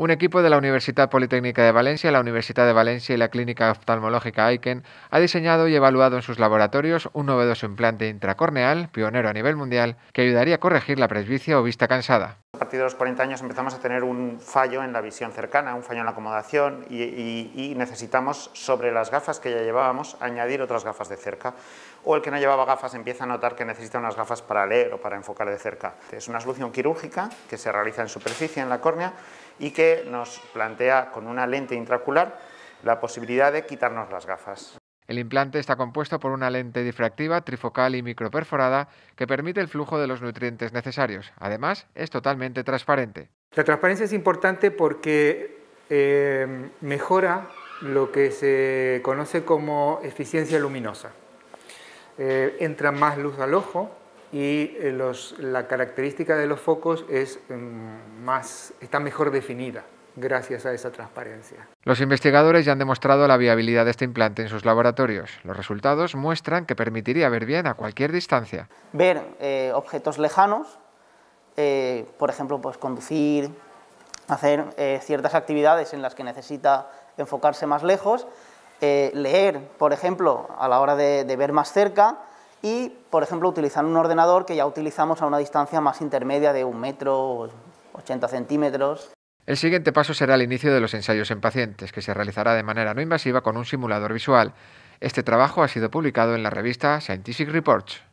Un equipo de la Universidad Politécnica de Valencia, la Universidad de Valencia y la Clínica Oftalmológica Aiken ha diseñado y evaluado en sus laboratorios un novedoso implante intracorneal, pionero a nivel mundial, que ayudaría a corregir la presbicia o vista cansada. A partir de los 40 años empezamos a tener un fallo en la visión cercana, un fallo en la acomodación y, y necesitamos sobre las gafas que ya llevábamos añadir otras gafas de cerca. O el que no llevaba gafas empieza a notar que necesita unas gafas para leer o para enfocar de cerca. Es una solución quirúrgica que se realiza en superficie, en la córnea, y que nos plantea con una lente intraocular la posibilidad de quitarnos las gafas. El implante está compuesto por una lente difractiva, trifocal y microperforada que permite el flujo de los nutrientes necesarios. Además, es totalmente transparente. La transparencia es importante porque eh, mejora lo que se conoce como eficiencia luminosa. Eh, entra más luz al ojo, y eh, la característica de los focos es mm, más, está mejor definida gracias a esa transparencia. Los investigadores ya han demostrado la viabilidad de este implante en sus laboratorios. Los resultados muestran que permitiría ver bien a cualquier distancia. Ver eh, objetos lejanos, eh, por ejemplo, pues conducir, hacer ciertas actividades en las que necesita enfocarse más lejos, leer, por ejemplo, a la hora de ver más cerca, y, por ejemplo, utilizar un ordenador que ya utilizamos a una distancia más intermedia de un metro, 80 centímetros. El siguiente paso será el inicio de los ensayos en pacientes, que se realizará de manera no invasiva con un simulador visual. Este trabajo ha sido publicado en la revista Scientific Reports.